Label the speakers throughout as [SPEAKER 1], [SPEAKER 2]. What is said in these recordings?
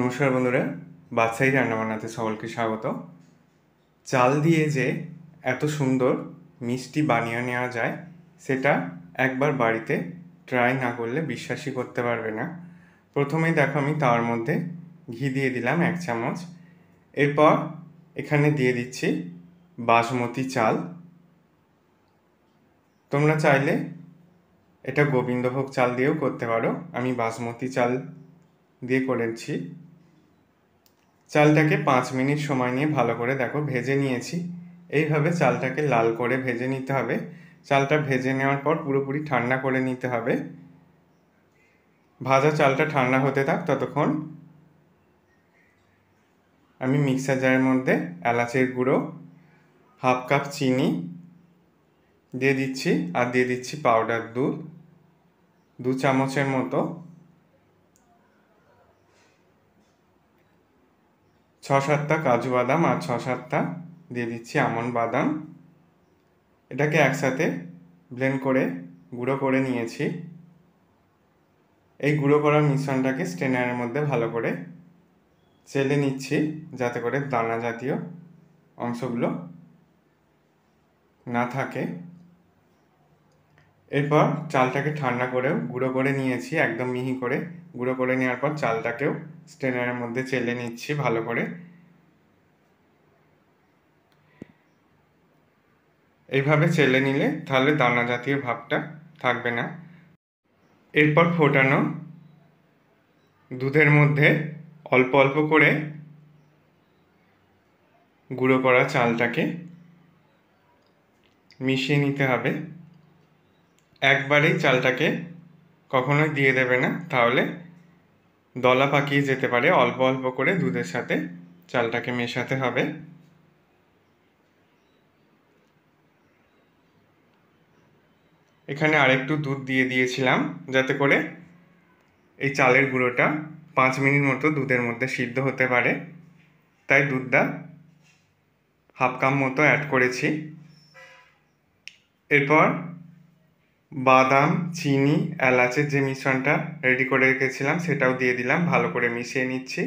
[SPEAKER 1] নমস্কার বন্ধুরা বাচ্চাই রান্নাবান্নাতে সকলকে স্বাগত চাল দিয়ে যে এত সুন্দর মিষ্টি বানিয়ে নেওয়া যায় সেটা একবার বাড়িতে ট্রাই না করলে বিশ্বাসই করতে পারবে না প্রথমেই দেখো আমি তার মধ্যে ঘি দিয়ে দিলাম এক চামচ এরপর এখানে দিয়ে দিচ্ছি বাসমতি চাল তোমরা চাইলে এটা গোবিন্দভোগ চাল দিয়েও করতে পারো আমি বাসমতি চাল দিয়ে করেছি চালটাকে পাঁচ মিনিট সময় নিয়ে ভালো করে দেখো ভেজে নিয়েছি এইভাবে চালটাকে লাল করে ভেজে নিতে হবে চালটা ভেজে নেওয়ার পর পুরোপুরি ঠান্ডা করে নিতে হবে ভাজা চালটা ঠান্ডা হতে থাক ততক্ষণ আমি মিক্সার জারের মধ্যে এলাচের গুঁড়ো হাফ কাপ চিনি দিয়ে দিচ্ছি আর দিয়ে দিচ্ছি পাউডার দুধ দু চামচের মতো ছ সাতটা কাজু বাদাম আর ছ সাতটা দিয়ে দিচ্ছি আমন বাদাম এটাকে একসাথে ব্লেন্ড করে গুঁড়ো করে নিয়েছি এই গুঁড়ো করা মিশ্রণটাকে স্ট্রেনারের মধ্যে ভালো করে চেলে নিচ্ছি যাতে করে দানা জাতীয় অংশগুলো না থাকে এরপর চালটাকে ঠান্ডা করেও গুঁড়ো করে নিয়েছি একদম মিহি করে গুঁড়ো করে নেওয়ার পর চালটাকেও স্ট্রেনারের মধ্যে চেলে নিচ্ছি ভালো করে এইভাবে চেলে নিলে তাহলে দানা জাতীয় ভাবটা থাকবে না এরপর ফোটানো দুধের মধ্যে অল্প অল্প করে গুঁড়ো করা চালটাকে মিশিয়ে নিতে হবে একবারেই চালটাকে কখনোই দিয়ে দেবে না তাহলে দলা পাকিয়ে যেতে পারে অল্প অল্প করে দুধের সাথে চালটাকে মেশাতে হবে এখানে আরেকটু দুধ দিয়ে দিয়েছিলাম যাতে করে এই চালের গুঁড়োটা পাঁচ মিনিট মতো দুধের মধ্যে সিদ্ধ হতে পারে তাই দুধটা হাফ কাপ মতো অ্যাড করেছি এরপর বাদাম চিনি এলাচের যে মিশ্রণটা রেডি করে রেখেছিলাম সেটাও দিয়ে দিলাম ভালো করে মিশিয়ে নিচ্ছি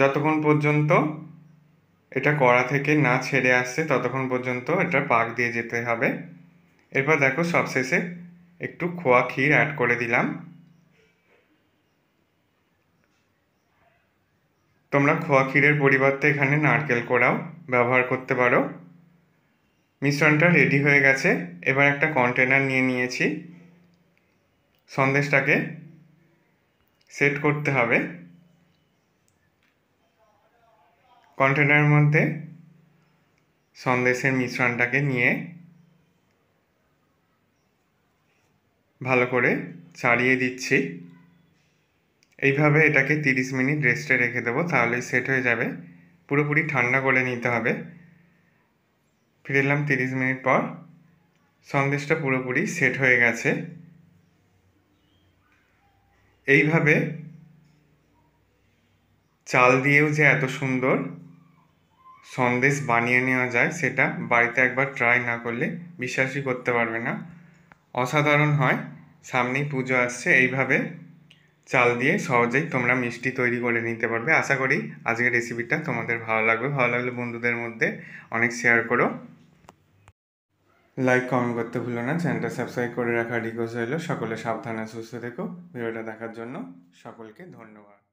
[SPEAKER 1] যতক্ষণ পর্যন্ত এটা কড়া থেকে না ছেড়ে আসছে ততক্ষণ পর্যন্ত এটা পাক দিয়ে যেতে হবে এরপর দেখো সবশেষে একটু খোয়া ক্ষীর অ্যাড করে দিলাম তোমরা খোয়া ক্ষীরের পরিবর্তে এখানে নারকেল কোড়াও ব্যবহার করতে পারো মিশ্রণটা রেডি হয়ে গেছে এবার একটা কন্টেনার নিয়ে নিয়েছি সন্দেশটাকে সেট করতে হবে কন্টেনার মধ্যে সন্দেশের মিশ্রণটাকে নিয়ে ভালো করে ছাড়িয়ে দিচ্ছি এইভাবে এটাকে 30 মিনিট রেস্টে রেখে দেবো তাহলেই সেট হয়ে যাবে পুরোপুরি ঠান্ডা করে নিতে হবে ফিরে এলাম তিরিশ মিনিট পর সন্দেশটা পুরোপুরি সেট হয়ে গেছে এইভাবে চাল দিয়েও যে এত সুন্দর সন্দেশ বানিয়ে নেওয়া যায় সেটা বাড়িতে একবার ট্রাই না করলে বিশ্বাসই করতে পারবে না অসাধারণ হয় সামনেই পুজো আসছে এইভাবে চাল দিয়ে সহজেই তোমরা মিষ্টি তৈরি করে নিতে পারবে আশা করি আজকের রেসিপিটা তোমাদের ভালো লাগবে ভালো লাগলে বন্ধুদের মধ্যে অনেক শেয়ার করো লাইক কমেন্ট করতে ভুলো না চ্যানেলটা সাবস্ক্রাইব করে রাখার রিকোয়েস্ট রইল সকলে সাবধানে সুস্থ থেকো ভিডিওটা দেখার জন্য সকলকে ধন্যবাদ